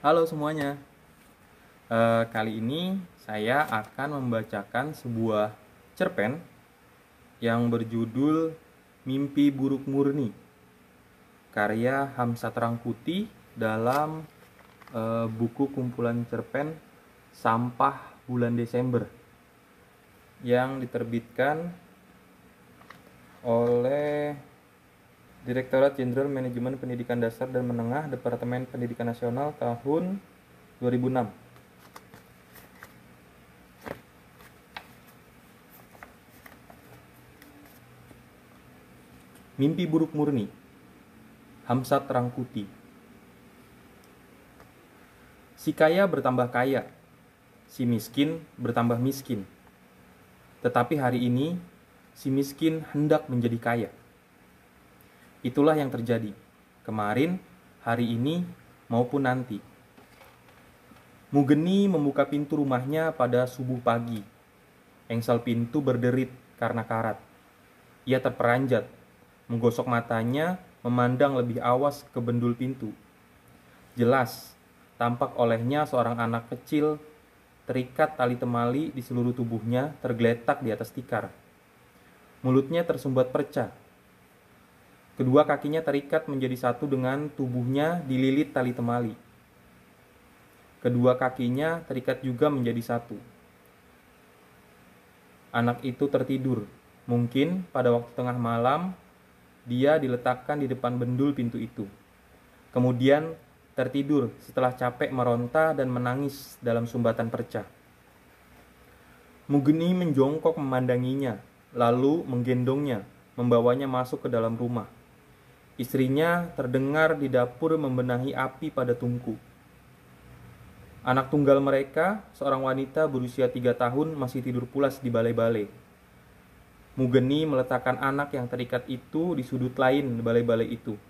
Halo semuanya. E, kali ini saya akan membacakan sebuah cerpen yang berjudul Mimpi Buruk Murni karya Hamsa Terangkuti dalam e, buku kumpulan cerpen Sampah Bulan Desember yang diterbitkan oleh Direktorat Jenderal Manajemen Pendidikan Dasar dan Menengah Departemen Pendidikan Nasional tahun 2006. Mimpi buruk murni. Hamsat Rangkuti. Si kaya bertambah kaya, si miskin bertambah miskin. Tetapi hari ini si miskin hendak menjadi kaya Itulah yang terjadi kemarin, hari ini, maupun nanti. Mugeni membuka pintu rumahnya pada subuh pagi. Engsel pintu berderit karena karat. Ia terperanjat, menggosok matanya, memandang lebih awas ke bendul pintu. Jelas, tampak olehnya seorang anak kecil terikat tali temali di seluruh tubuhnya tergeletak di atas tikar. Mulutnya tersumbat percah Kedua kakinya terikat menjadi satu dengan tubuhnya dililit tali temali. Kedua kakinya terikat juga menjadi satu. Anak itu tertidur. Mungkin pada waktu tengah malam dia diletakkan di depan bendul pintu itu. Kemudian tertidur setelah capek meronta dan menangis dalam sumbatan perca. Mugeni menjongkok memandanginya, lalu menggendongnya, membawanya masuk ke dalam rumah. Istrinya terdengar di dapur membenahi api pada tungku. Anak tunggal mereka, seorang wanita berusia tiga tahun, masih tidur pulas di balai-balai. Mugeni meletakkan anak yang terikat itu di sudut lain balai-balai itu.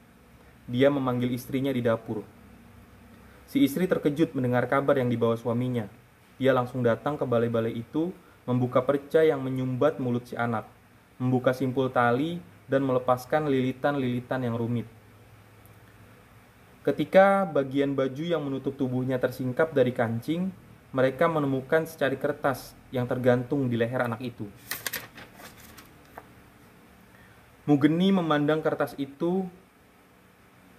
Dia memanggil istrinya di dapur. Si istri terkejut mendengar kabar yang dibawa suaminya. Dia langsung datang ke balai-balai itu, membuka perca yang menyumbat mulut si anak, membuka simpul tali, dan melepaskan lilitan-lilitan yang rumit. Ketika bagian baju yang menutup tubuhnya tersingkap dari kancing, mereka menemukan secari kertas yang tergantung di leher anak itu. Mugeni memandang kertas itu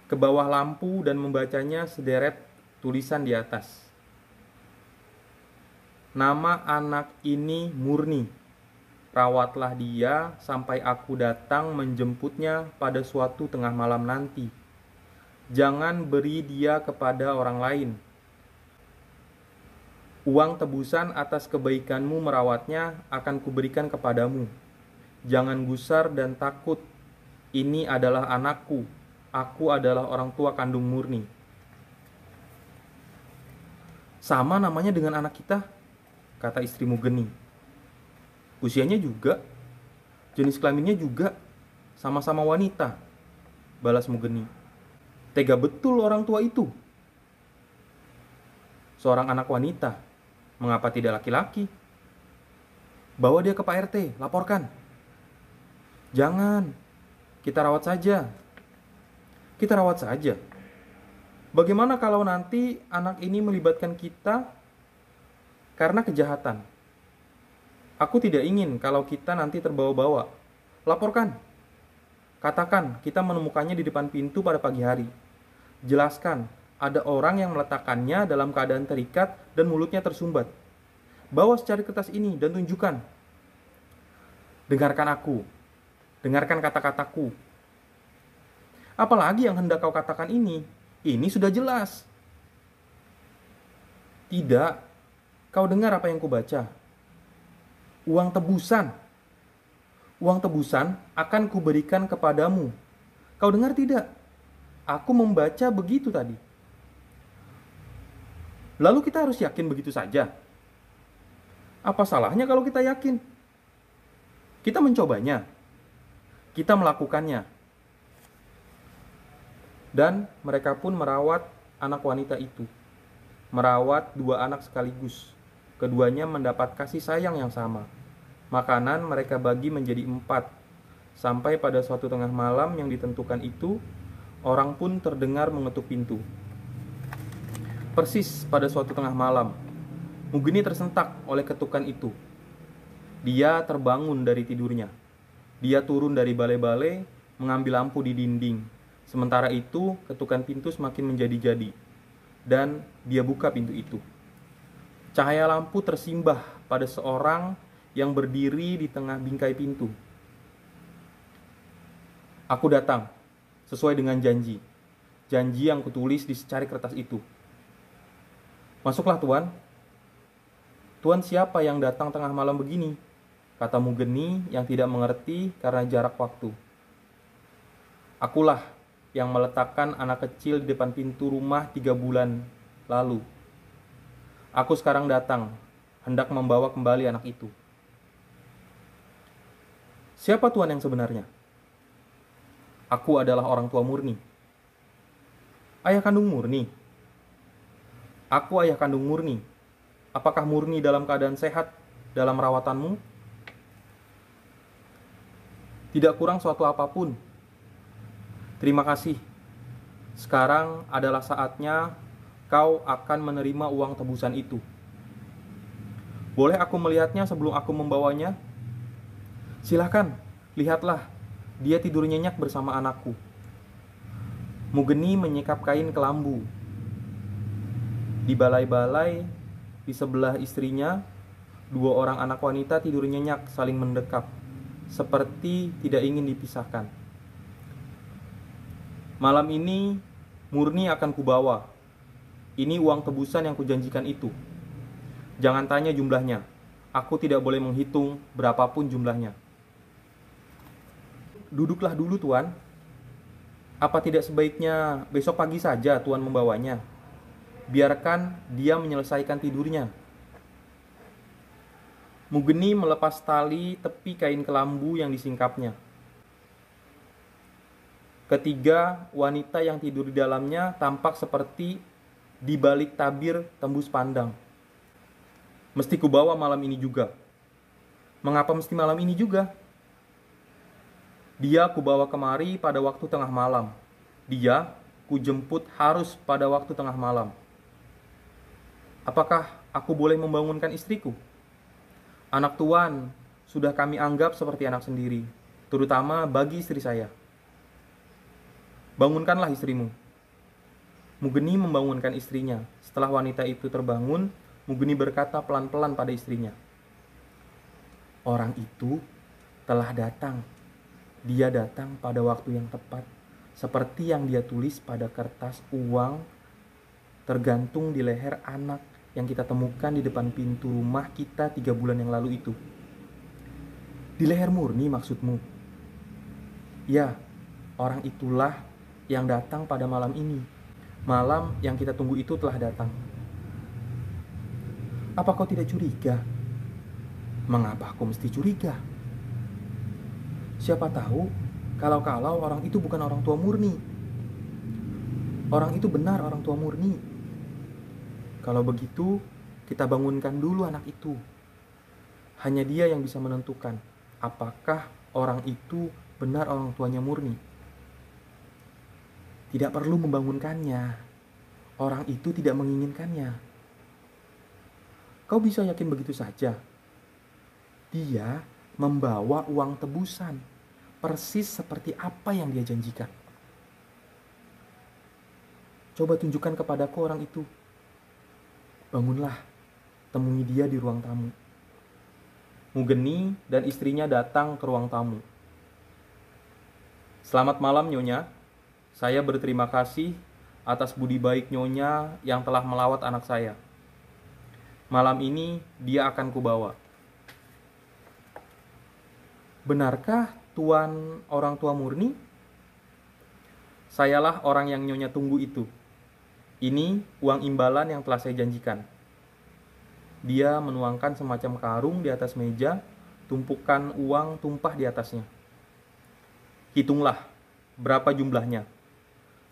ke bawah lampu dan membacanya sederet tulisan di atas. Nama anak ini Murni, Rawatlah dia sampai aku datang menjemputnya pada suatu tengah malam nanti. Jangan beri dia kepada orang lain. Uang tebusan atas kebaikanmu merawatnya akan kuberikan kepadamu. Jangan gusar dan takut. Ini adalah anakku. Aku adalah orang tua kandung murni. Sama namanya dengan anak kita, kata istrimu Geni usianya juga, jenis kelaminnya juga sama-sama wanita. Balas Mugeni. Tega betul orang tua itu. Seorang anak wanita, mengapa tidak laki-laki? Bawa dia ke Pak RT, laporkan. Jangan, kita rawat saja. Kita rawat saja. Bagaimana kalau nanti anak ini melibatkan kita karena kejahatan? Aku tidak ingin kalau kita nanti terbawa-bawa. Laporkan. Katakan kita menemukannya di depan pintu pada pagi hari. Jelaskan, ada orang yang meletakkannya dalam keadaan terikat dan mulutnya tersumbat. Bawa secara kertas ini dan tunjukkan. Dengarkan aku. Dengarkan kata-kataku. Apalagi yang hendak kau katakan ini? Ini sudah jelas. Tidak. Kau dengar apa yang kubaca. baca uang tebusan. Uang tebusan akan kuberikan kepadamu. Kau dengar tidak? Aku membaca begitu tadi. Lalu kita harus yakin begitu saja. Apa salahnya kalau kita yakin? Kita mencobanya. Kita melakukannya. Dan mereka pun merawat anak wanita itu. Merawat dua anak sekaligus Keduanya mendapat kasih sayang yang sama. Makanan mereka bagi menjadi empat. Sampai pada suatu tengah malam yang ditentukan itu, orang pun terdengar mengetuk pintu. Persis pada suatu tengah malam, Mugeni tersentak oleh ketukan itu. Dia terbangun dari tidurnya. Dia turun dari balai-balai, mengambil lampu di dinding. Sementara itu, ketukan pintu semakin menjadi-jadi. Dan dia buka pintu itu. Cahaya lampu tersimbah pada seorang yang berdiri di tengah bingkai pintu. Aku datang sesuai dengan janji. Janji yang kutulis di secari kertas itu. Masuklah Tuan. Tuan siapa yang datang tengah malam begini? Kata Mugeni yang tidak mengerti karena jarak waktu. Akulah yang meletakkan anak kecil di depan pintu rumah tiga bulan lalu Aku sekarang datang, hendak membawa kembali anak itu. Siapa tuan yang sebenarnya? Aku adalah orang tua murni. Ayah kandung murni. Aku ayah kandung murni. Apakah murni dalam keadaan sehat dalam rawatanmu? Tidak kurang suatu apapun. Terima kasih. Sekarang adalah saatnya kau akan menerima uang tebusan itu. Boleh aku melihatnya sebelum aku membawanya? Silahkan, lihatlah. Dia tidur nyenyak bersama anakku. Mugeni menyikap kain kelambu. Di balai-balai, di sebelah istrinya, dua orang anak wanita tidur nyenyak saling mendekap, seperti tidak ingin dipisahkan. Malam ini, Murni akan kubawa, ini uang tebusan yang kujanjikan itu. Jangan tanya jumlahnya. Aku tidak boleh menghitung berapapun jumlahnya. Duduklah dulu, Tuan. Apa tidak sebaiknya besok pagi saja Tuan membawanya? Biarkan dia menyelesaikan tidurnya. Mugeni melepas tali tepi kain kelambu yang disingkapnya. Ketiga, wanita yang tidur di dalamnya tampak seperti di balik tabir tembus pandang. Mesti kubawa malam ini juga. Mengapa mesti malam ini juga? Dia kubawa kemari pada waktu tengah malam. Dia kujemput harus pada waktu tengah malam. Apakah aku boleh membangunkan istriku? Anak tuan sudah kami anggap seperti anak sendiri, terutama bagi istri saya. Bangunkanlah istrimu. Mugeni membangunkan istrinya. Setelah wanita itu terbangun, Mugeni berkata pelan-pelan pada istrinya, "Orang itu telah datang. Dia datang pada waktu yang tepat, seperti yang dia tulis pada kertas uang tergantung di leher anak yang kita temukan di depan pintu rumah kita tiga bulan yang lalu itu." Di leher murni maksudmu? Ya, orang itulah yang datang pada malam ini malam yang kita tunggu itu telah datang. Apa kau tidak curiga? Mengapa aku mesti curiga? Siapa tahu kalau-kalau orang itu bukan orang tua murni. Orang itu benar orang tua murni. Kalau begitu, kita bangunkan dulu anak itu. Hanya dia yang bisa menentukan apakah orang itu benar orang tuanya murni tidak perlu membangunkannya. Orang itu tidak menginginkannya. Kau bisa yakin begitu saja. Dia membawa uang tebusan, persis seperti apa yang dia janjikan. Coba tunjukkan kepadaku orang itu. Bangunlah, temui dia di ruang tamu. Mugeni dan istrinya datang ke ruang tamu. Selamat malam, Nyonya, saya berterima kasih atas budi baik Nyonya yang telah melawat anak saya. Malam ini dia akan kubawa. Benarkah tuan orang tua murni? Sayalah orang yang Nyonya tunggu itu. Ini uang imbalan yang telah saya janjikan. Dia menuangkan semacam karung di atas meja, tumpukan uang tumpah di atasnya. Hitunglah berapa jumlahnya.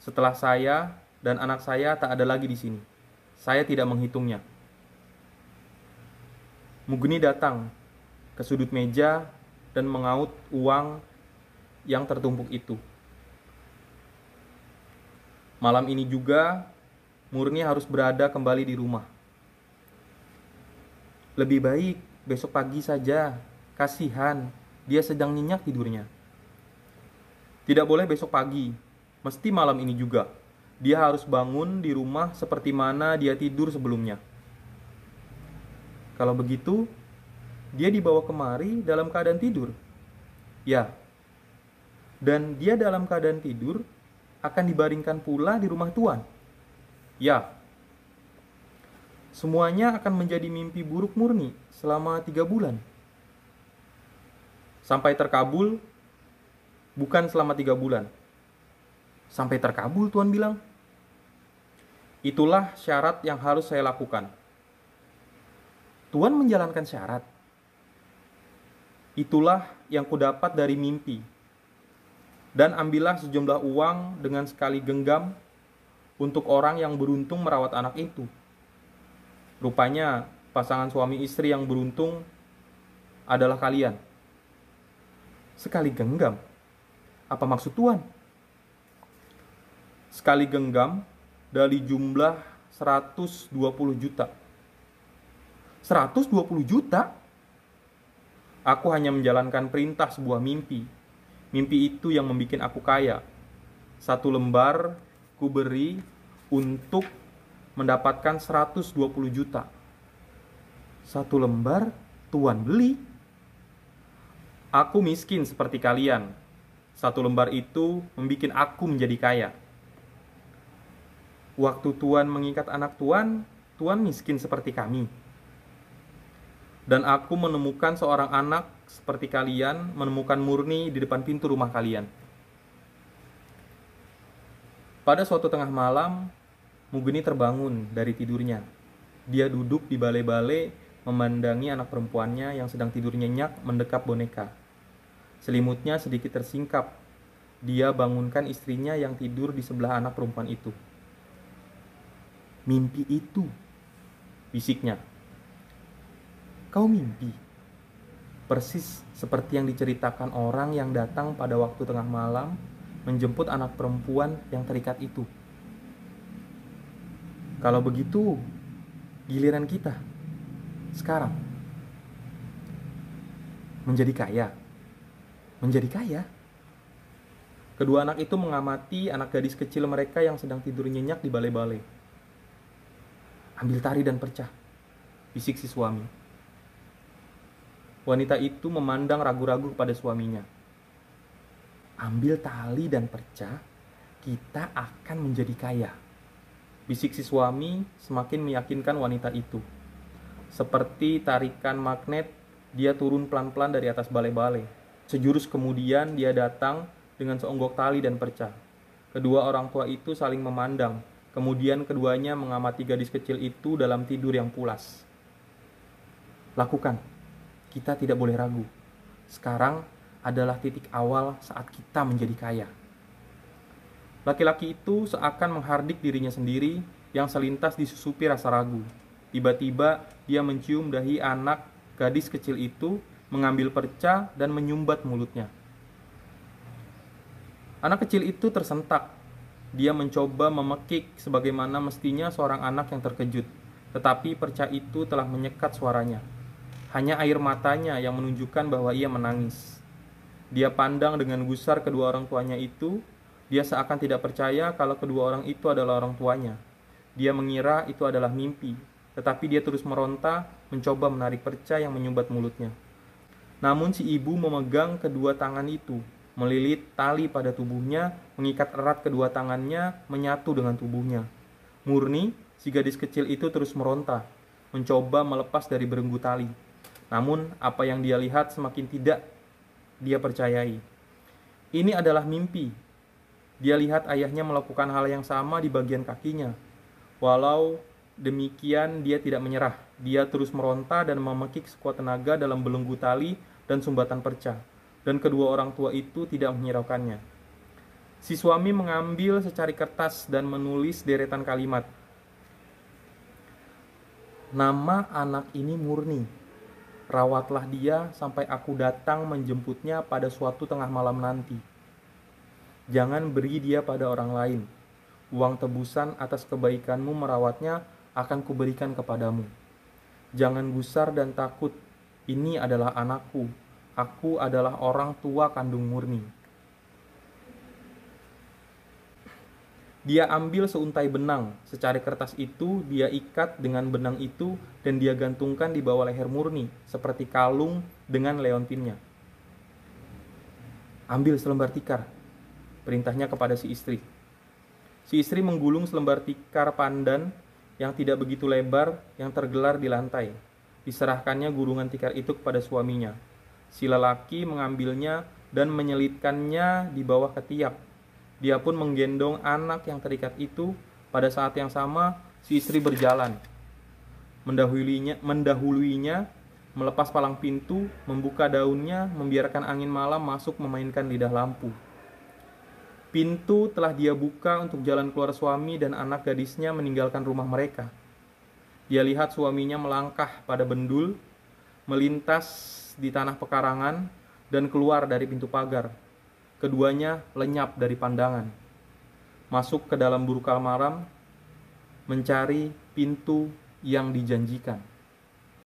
Setelah saya dan anak saya tak ada lagi di sini. Saya tidak menghitungnya. Mugni datang ke sudut meja dan mengaut uang yang tertumpuk itu. Malam ini juga Murni harus berada kembali di rumah. Lebih baik besok pagi saja. Kasihan, dia sedang nyenyak tidurnya. Tidak boleh besok pagi, Mesti malam ini juga. Dia harus bangun di rumah seperti mana dia tidur sebelumnya. Kalau begitu, dia dibawa kemari dalam keadaan tidur. Ya. Dan dia dalam keadaan tidur akan dibaringkan pula di rumah tuan. Ya. Semuanya akan menjadi mimpi buruk murni selama tiga bulan. Sampai terkabul, bukan selama tiga bulan, sampai terkabul Tuhan bilang. Itulah syarat yang harus saya lakukan. Tuhan menjalankan syarat. Itulah yang kudapat dari mimpi. Dan ambillah sejumlah uang dengan sekali genggam untuk orang yang beruntung merawat anak itu. Rupanya pasangan suami istri yang beruntung adalah kalian. Sekali genggam. Apa maksud Tuhan? sekali genggam dari jumlah 120 juta. 120 juta? Aku hanya menjalankan perintah sebuah mimpi. Mimpi itu yang membuat aku kaya. Satu lembar ku beri untuk mendapatkan 120 juta. Satu lembar tuan beli. Aku miskin seperti kalian. Satu lembar itu membuat aku menjadi kaya. Waktu tuan mengikat anak tuan, tuan miskin seperti kami. Dan aku menemukan seorang anak seperti kalian, menemukan murni di depan pintu rumah kalian. Pada suatu tengah malam, Mugeni terbangun dari tidurnya. Dia duduk di bale-bale memandangi anak perempuannya yang sedang tidur nyenyak mendekap boneka. Selimutnya sedikit tersingkap. Dia bangunkan istrinya yang tidur di sebelah anak perempuan itu mimpi itu, bisiknya. Kau mimpi, persis seperti yang diceritakan orang yang datang pada waktu tengah malam menjemput anak perempuan yang terikat itu. Kalau begitu, giliran kita sekarang menjadi kaya. Menjadi kaya. Kedua anak itu mengamati anak gadis kecil mereka yang sedang tidur nyenyak di balai-balai. Ambil tari dan percah, bisik si suami. Wanita itu memandang ragu-ragu kepada suaminya. Ambil tali dan percah, kita akan menjadi kaya. Bisik si suami semakin meyakinkan wanita itu. Seperti tarikan magnet, dia turun pelan-pelan dari atas balai-balai. Sejurus kemudian dia datang dengan seonggok tali dan percah. Kedua orang tua itu saling memandang, Kemudian keduanya mengamati gadis kecil itu dalam tidur yang pulas. Lakukan. Kita tidak boleh ragu. Sekarang adalah titik awal saat kita menjadi kaya. Laki-laki itu seakan menghardik dirinya sendiri yang selintas disusupi rasa ragu. Tiba-tiba dia mencium dahi anak gadis kecil itu, mengambil perca dan menyumbat mulutnya. Anak kecil itu tersentak dia mencoba memekik sebagaimana mestinya seorang anak yang terkejut, tetapi perca itu telah menyekat suaranya. Hanya air matanya yang menunjukkan bahwa ia menangis. Dia pandang dengan gusar kedua orang tuanya itu. Dia seakan tidak percaya kalau kedua orang itu adalah orang tuanya. Dia mengira itu adalah mimpi, tetapi dia terus meronta, mencoba menarik perca yang menyumbat mulutnya. Namun si ibu memegang kedua tangan itu, melilit tali pada tubuhnya, mengikat erat kedua tangannya, menyatu dengan tubuhnya. Murni, si gadis kecil itu terus meronta, mencoba melepas dari berenggu tali. Namun, apa yang dia lihat semakin tidak dia percayai. Ini adalah mimpi. Dia lihat ayahnya melakukan hal yang sama di bagian kakinya. Walau demikian, dia tidak menyerah. Dia terus meronta dan memekik sekuat tenaga dalam belenggu tali dan sumbatan perca dan kedua orang tua itu tidak menghiraukannya. Si suami mengambil secari kertas dan menulis deretan kalimat. Nama anak ini Murni. Rawatlah dia sampai aku datang menjemputnya pada suatu tengah malam nanti. Jangan beri dia pada orang lain. Uang tebusan atas kebaikanmu merawatnya akan kuberikan kepadamu. Jangan gusar dan takut. Ini adalah anakku, Aku adalah orang tua kandung murni. Dia ambil seuntai benang, secari kertas itu dia ikat dengan benang itu dan dia gantungkan di bawah leher murni, seperti kalung dengan leontinnya. Ambil selembar tikar, perintahnya kepada si istri. Si istri menggulung selembar tikar pandan yang tidak begitu lebar yang tergelar di lantai. Diserahkannya gulungan tikar itu kepada suaminya. Si lelaki mengambilnya dan menyelitkannya di bawah ketiak. Dia pun menggendong anak yang terikat itu. Pada saat yang sama, si istri berjalan. mendahulinya mendahuluinya melepas palang pintu, membuka daunnya, membiarkan angin malam masuk memainkan lidah lampu. Pintu telah dia buka untuk jalan keluar suami dan anak gadisnya meninggalkan rumah mereka. Dia lihat suaminya melangkah pada bendul, melintas di tanah pekarangan dan keluar dari pintu pagar. Keduanya lenyap dari pandangan. Masuk ke dalam burukal malam, mencari pintu yang dijanjikan.